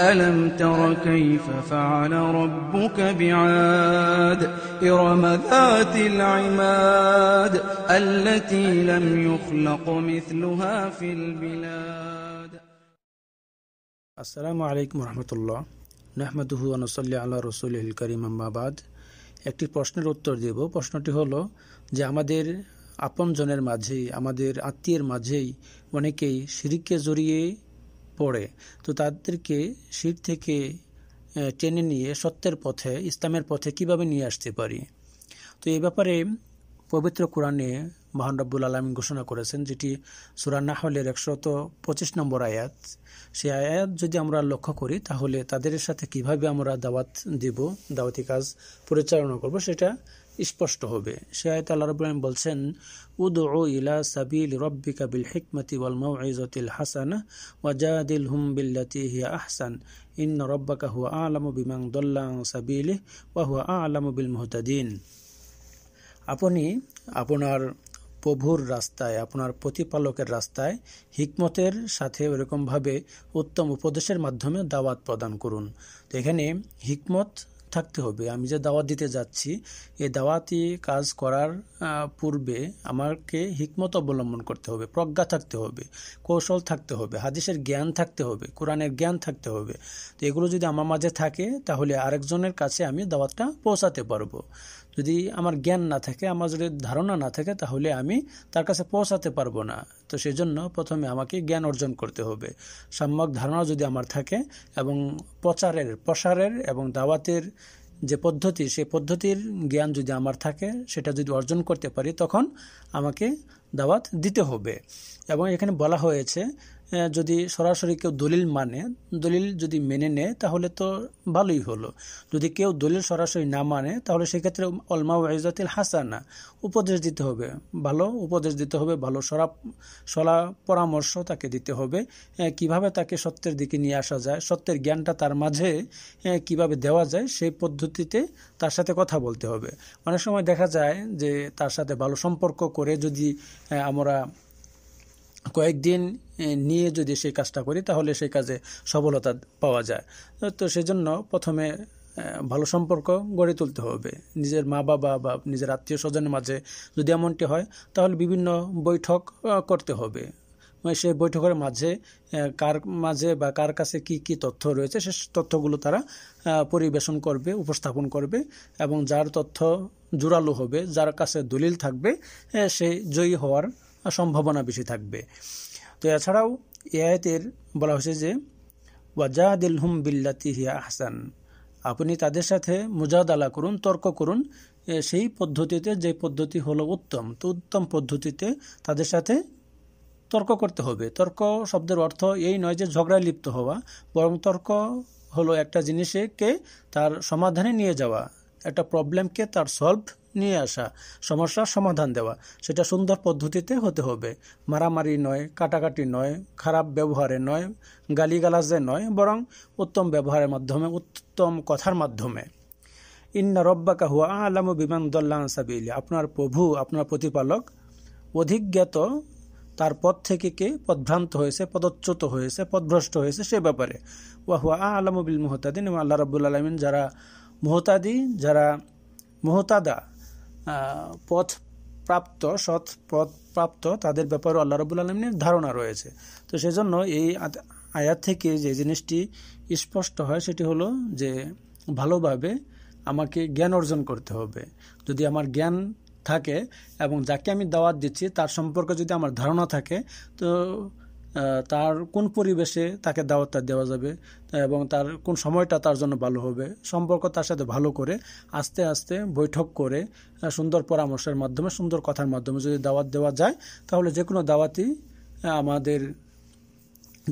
ألم تر كيف فعل ربك بعاد إرم ذات العماد التي لم يخلق مثلها في البلاد السلام عليكم ورحمة الله نحمده ونصلي على رسوله الكريم أما بعد একটি প্রশ্নের উত্তর দেব প্রশ্নটি হলো যে আমাদের আপনজনের মাঝেই আমাদের আত্মীয়ের মাঝেই অনেকেই সিরিককে জড়িয়ে পড়ে তো তাদেরকে শির থেকে টেনে নিয়ে সত্যের পথে ইসলামের পথে কিভাবে নিয়ে আসতে পারি তো এই ব্যাপারে পবিত্র কোরআনে মহান রব্বুল আলম ঘোষণা করেছেন যেটি সুরান্না হলের একশত পঁচিশ নম্বর আয়াত সেই আয়াত যদি আমরা লক্ষ্য করি তাহলে তাদের সাথে কিভাবে আমরা দাওয়াত দেব দাওয়াতি কাজ পরিচালনা করব সেটা স্পষ্ট হবে সে আল্লাহ রব বলছেন উদ ও ইলা সাবিল রব্বিকা বিল হিকমতি ওয়াল মাউইজতিল হাসানা জাদিল হুম বিল্লাতি হিয়া আহসান ইন রব্বাকা হুয়া আলামু বিমাং দল্লাং সাবিলি ওয়া হুয়া আলামু বিল মুহতাদিন আপনি আপনার প্রভুর রাস্তায় আপনার প্রতিপালকের রাস্তায় হিকমতের সাথে ওরকমভাবে উত্তম উপদেশের মাধ্যমে দাওয়াত প্রদান করুন তো এখানে হিকমত থাকতে হবে আমি যে দাওয়াত দিতে যাচ্ছি এই দাওয়াতি কাজ করার পূর্বে আমাকে হিকমত অবলম্বন করতে হবে প্রজ্ঞা থাকতে হবে কৌশল থাকতে হবে হাদিসের জ্ঞান থাকতে হবে কোরআনের জ্ঞান থাকতে হবে তো এগুলো যদি আমার মাঝে থাকে তাহলে আরেকজনের কাছে আমি দাওয়াতটা পৌঁছাতে পারবো যদি আমার জ্ঞান না থাকে আমার যদি ধারণা না থাকে তাহলে আমি তার কাছে পৌঁছাতে পারবো না তো সেই জন্য প্রথমে আমাকে জ্ঞান অর্জন করতে হবে সাম্যক ধারণা যদি আমার থাকে এবং প্রচারের প্রসারের এবং দাওয়াতের যে পদ্ধতি সেই পদ্ধতির জ্ঞান যদি আমার থাকে সেটা যদি অর্জন করতে পারি তখন আমাকে দাওয়াত দিতে হবে এবং এখানে বলা হয়েছে যদি সরাসরি কেউ দলিল মানে দলিল যদি মেনে নেয় তাহলে তো ভালোই হলো যদি কেউ দলিল সরাসরি না মানে তাহলে সেক্ষেত্রে অলমা ওয়াইজাতিল হাসানা উপদেশ দিতে হবে ভালো উপদেশ দিতে হবে ভালো সরা সলা পরামর্শ তাকে দিতে হবে কিভাবে তাকে সত্যের দিকে নিয়ে আসা যায় সত্যের জ্ঞানটা তার মাঝে কিভাবে দেওয়া যায় সেই পদ্ধতিতে তার সাথে কথা বলতে হবে অনেক সময় দেখা যায় যে তার সাথে ভালো সম্পর্ক করে যদি হ্যাঁ, আমরা কয়েকদিন নিয়ে যদি সেই কাজটা করি তাহলে সেই কাজে সফলতা পাওয়া যায় তো সেজন্য প্রথমে ভালো সম্পর্ক গড়ে তুলতে হবে নিজের মা বাবা বা নিজের আত্মীয় স্বজনের মাঝে যদি এমনটি হয় তাহলে বিভিন্ন বৈঠক করতে হবে সে বৈঠকের মাঝে কার মাঝে বা কার কাছে কি কি তথ্য রয়েছে সে তথ্যগুলো তারা পরিবেশন করবে উপস্থাপন করবে এবং যার তথ্য জোরালো হবে যার কাছে দলিল থাকবে সে জয়ী হওয়ার সম্ভাবনা বেশি থাকবে তো এছাড়াও এআইতের বলা হয়েছে যে ওয়াজাদিল হুম বিল্লাতি হিয়া আহসান আপনি তাদের সাথে মুজাদালা করুন তর্ক করুন সেই পদ্ধতিতে যে পদ্ধতি হলো উত্তম তো উত্তম পদ্ধতিতে তাদের সাথে তর্ক করতে হবে তর্ক শব্দের অর্থ এই নয় যে ঝগড়ায় লিপ্ত হওয়া বরং তর্ক হলো একটা জিনিসকে তার সমাধানে নিয়ে যাওয়া একটা প্রবলেমকে তার সলভ নিয়ে আসা সমস্যার সমাধান দেওয়া সেটা সুন্দর পদ্ধতিতে হতে হবে মারামারি নয় কাটাকাটি নয় খারাপ ব্যবহারে নয় গালিগালাজে নয় বরং উত্তম ব্যবহারের মাধ্যমে উত্তম কথার মাধ্যমে ইন্না রব্বাকা হুয়া আলাম বিমান দল্লা সাবিলি আপনার প্রভু আপনার প্রতিপালক অধিক জ্ঞাত তার পথ থেকে কে পদভ্রান্ত হয়েছে পদচ্যুত হয়েছে পদভ্রষ্ট হয়েছে সে ব্যাপারে ওয়াহুয়া আলমবিল মোহতাদিন এবং আল্লাহ রাবুল আলমিন যারা মোহতাদি যারা মোহতাদা পথ প্রাপ্ত সৎ পথ প্রাপ্ত তাদের ব্যাপারে আল্লাহ রবুল আলমিনের ধারণা রয়েছে তো সেজন্য এই আয়াত থেকে যে জিনিসটি স্পষ্ট হয় সেটি হলো যে ভালোভাবে আমাকে জ্ঞান অর্জন করতে হবে যদি আমার জ্ঞান থাকে এবং যাকে আমি দাওয়াত দিচ্ছি তার সম্পর্কে যদি আমার ধারণা থাকে তো তার কোন পরিবেশে তাকে দাওয়াতটা দেওয়া যাবে এবং তার কোন সময়টা তার জন্য ভালো হবে সম্পর্ক তার সাথে ভালো করে আস্তে আস্তে বৈঠক করে সুন্দর পরামর্শের মাধ্যমে সুন্দর কথার মাধ্যমে যদি দাওয়াত দেওয়া যায় তাহলে যে কোনো দাওয়াতই আমাদের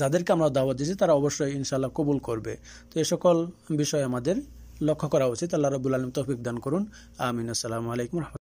যাদেরকে আমরা দাওয়াত দিয়েছি তারা অবশ্যই ইনশাল্লাহ কবুল করবে তো এ সকল বিষয় আমাদের লক্ষ্য করা উচিত আল্লাহ রবুল আলম তফিক দান করুন আমিন আসসালামু আলাইকুম